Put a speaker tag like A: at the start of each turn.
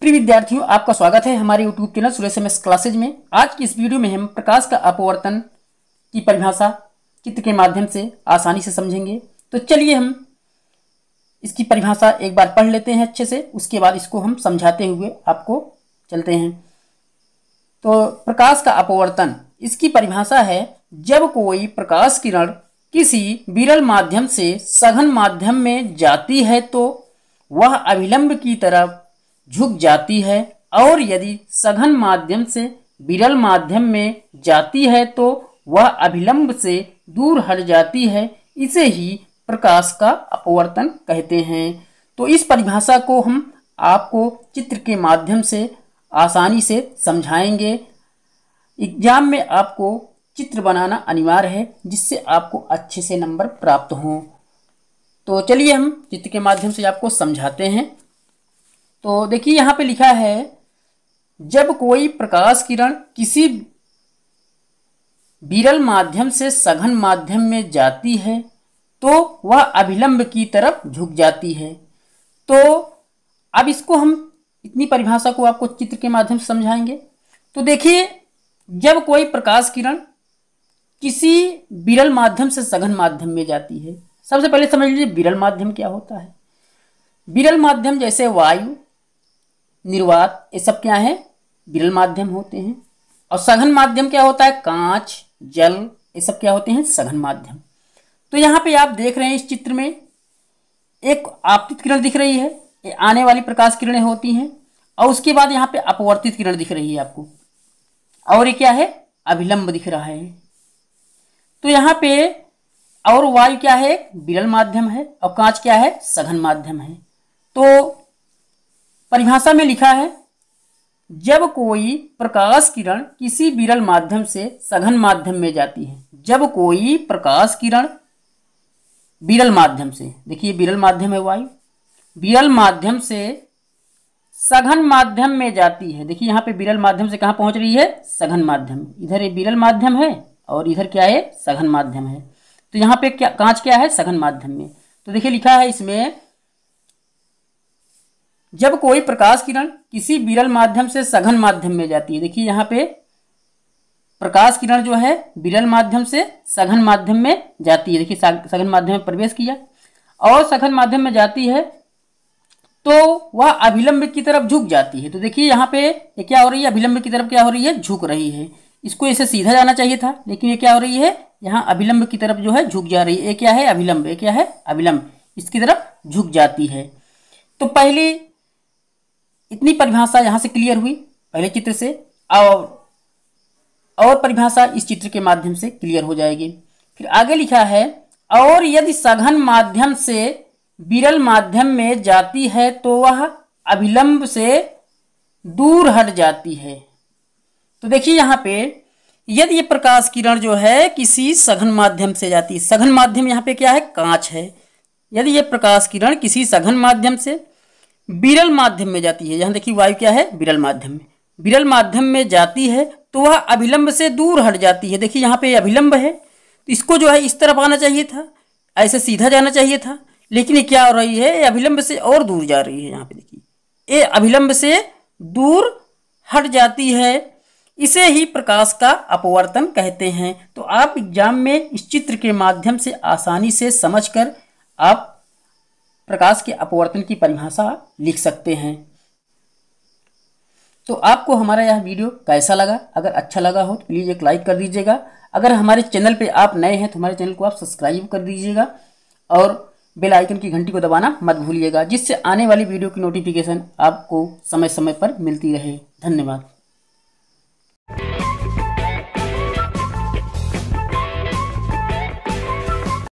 A: प्रिय विद्यार्थियों आपका स्वागत है हमारे YouTube channel Suresh M classes में आज की इस वीडियो में हम प्रकाश का अपवर्तन की परिभाषा चित्र के माध्यम से आसानी से समझेंगे तो चलिए हम इसकी परिभाषा एक बार पढ़ लेते हैं अच्छे से उसके बाद इसको हम समझाते हुए आपको चलते हैं तो प्रकाश का अपवर्तन इसकी परिभाषा है जब कोई प्रकाश किरण किसी विरल माध्यम से सघन माध्यम में जाती है तो वह अभिलंब की तरफ झुक जाती है और यदि सघन माध्यम से विरल माध्यम में जाती है तो वह अभिलंब से दूर हट जाती है इसे ही प्रकाश का अपवर्तन कहते हैं तो इस परिभाषा को हम आपको चित्र के माध्यम से आसानी से समझाएंगे एग्जाम में आपको चित्र बनाना अनिवार्य है जिससे आपको अच्छे से नंबर प्राप्त हों तो चलिए हम चित्र के माध्यम से आपको समझाते हैं तो देखिए यहाँ पे लिखा है जब कोई प्रकाश किरण किसी विरल माध्यम से सघन माध्यम में जाती है तो वह अभिलंब की तरफ झुक जाती है तो अब इसको हम इतनी परिभाषा को आपको चित्र के माध्यम से समझाएंगे तो देखिए जब कोई प्रकाश किरण किसी विरल माध्यम से सघन माध्यम में जाती है सबसे पहले समझ लीजिए विरल माध्यम क्या होता है विरल माध्यम जैसे वायु निर्वात ये सब क्या है विरल माध्यम होते हैं और सघन माध्यम क्या होता है कांच जल ये सब क्या होते हैं सघन माध्यम तो यहाँ पे आप देख रहे हैं इस चित्र में एक आपतित किरण दिख रही है ये आने वाली प्रकाश किरणें होती हैं और उसके बाद यहाँ पे अपवर्तित किरण दिख रही है आपको और ये क्या है अभिलंब दिख रहा है तो यहाँ पे और वायु क्या है विरल माध्यम है और कांच क्या है सघन माध्यम है तो परिभाषा में लिखा है जब कोई प्रकाश किरण किसी विरल माध्यम से सघन माध्यम में जाती है जब कोई प्रकाश किरण विरल माध्यम से देखिए विरल माध्यम है वायु विरल माध्यम से सघन माध्यम में जाती है देखिए यहाँ पे विरल माध्यम से कहाँ पहुंच रही है सघन माध्यम इधर ये विरल माध्यम है और इधर क्या है सघन माध्यम है तो यहाँ पे क्या कांच क्या है सघन माध्यम में तो देखिए लिखा है इसमें जब कोई प्रकाश किरण किसी विरल माध्यम से सघन माध्यम में जाती है देखिए यहाँ पे प्रकाश किरण जो है विरल माध्यम से सघन माध्यम में जाती है देखिए सघन माध्यम में प्रवेश किया और सघन माध्यम में जाती है तो वह अभिलंब की तरफ झुक जाती है तो देखिए यहाँ पे ये क्या हो रही है अभिलंब की तरफ क्या हो रही है झुक रही है इसको इसे सीधा जाना चाहिए था लेकिन ये क्या हो रही है यहाँ अभिलंब की तरफ जो है झुक जा रही है ये क्या है अभिलंब ये क्या है अभिलंब इसकी तरफ झुक जाती है तो पहली इतनी परिभाषा यहाँ से क्लियर हुई पहले चित्र से और और परिभाषा इस चित्र के माध्यम से क्लियर हो जाएगी फिर आगे लिखा है और यदि सघन माध्यम से विरल माध्यम में जाती है तो वह अभिलंब से दूर हट जाती है तो देखिए यहाँ पे यदि ये प्रकाश किरण जो है किसी सघन माध्यम से जाती है सघन माध्यम यहाँ पे क्या है कांच है यदि ये प्रकाश किरण किसी सघन माध्यम से विरल माध्यम में जाती है यहाँ देखिए वायु क्या है विरल माध्यम में विरल माध्यम में जाती है तो वह अभिलंब से दूर हट जाती है देखिए यहाँ पे अभिलंब है तो इसको जो है इस तरफ आना चाहिए था ऐसे सीधा जाना चाहिए था लेकिन ये क्या हो रही है ये अभिलंब से और दूर जा रही है यहाँ पे देखिए ये अभिलंब से दूर हट जाती है इसे ही प्रकाश का अपवर्तन कहते हैं तो आप एग्जाम में इस चित्र के माध्यम से आसानी से समझ आप प्रकाश के अपवर्तन की परिभाषा लिख सकते हैं तो आपको हमारा यह वीडियो कैसा लगा अगर अच्छा लगा हो तो प्लीज़ एक लाइक कर दीजिएगा अगर हमारे चैनल पे आप नए हैं तो हमारे चैनल को आप सब्सक्राइब कर दीजिएगा और बेल आइकन की घंटी को दबाना मत भूलिएगा जिससे आने वाली वीडियो की नोटिफिकेशन आपको समय समय पर मिलती रहे धन्यवाद